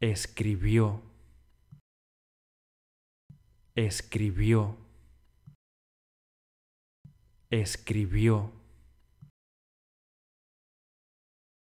escribió, escribió, escribió.